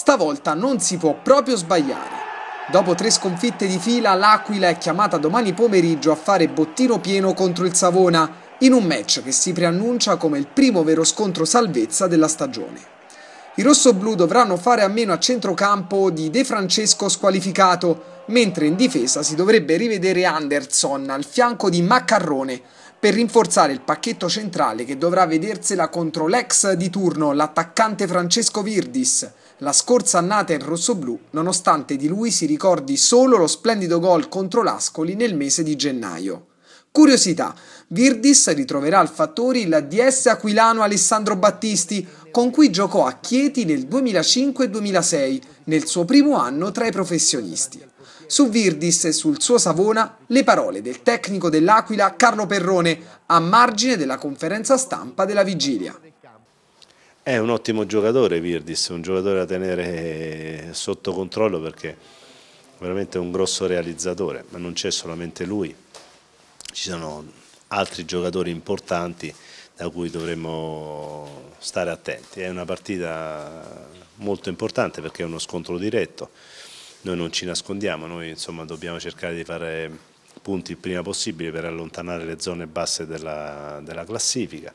Stavolta non si può proprio sbagliare. Dopo tre sconfitte di fila, l'Aquila è chiamata domani pomeriggio a fare bottino pieno contro il Savona, in un match che si preannuncia come il primo vero scontro salvezza della stagione. I rossoblù dovranno fare a meno a centrocampo di De Francesco squalificato, mentre in difesa si dovrebbe rivedere Anderson al fianco di Maccarrone, per rinforzare il pacchetto centrale che dovrà vedersela contro l'ex di turno, l'attaccante Francesco Virdis, la scorsa annata in rossoblù, nonostante di lui si ricordi solo lo splendido gol contro l'Ascoli nel mese di gennaio. Curiosità, Virdis ritroverà al Fattori la DS aquilano Alessandro Battisti, con cui giocò a Chieti nel 2005-2006, nel suo primo anno tra i professionisti. Su Virdis e sul suo Savona le parole del tecnico dell'Aquila Carlo Perrone a margine della conferenza stampa della vigilia. È un ottimo giocatore Virdis, un giocatore da tenere sotto controllo perché veramente è un grosso realizzatore, ma non c'è solamente lui, ci sono altri giocatori importanti da cui dovremmo stare attenti. È una partita molto importante perché è uno scontro diretto, noi non ci nascondiamo, noi insomma, dobbiamo cercare di fare punti il prima possibile per allontanare le zone basse della, della classifica.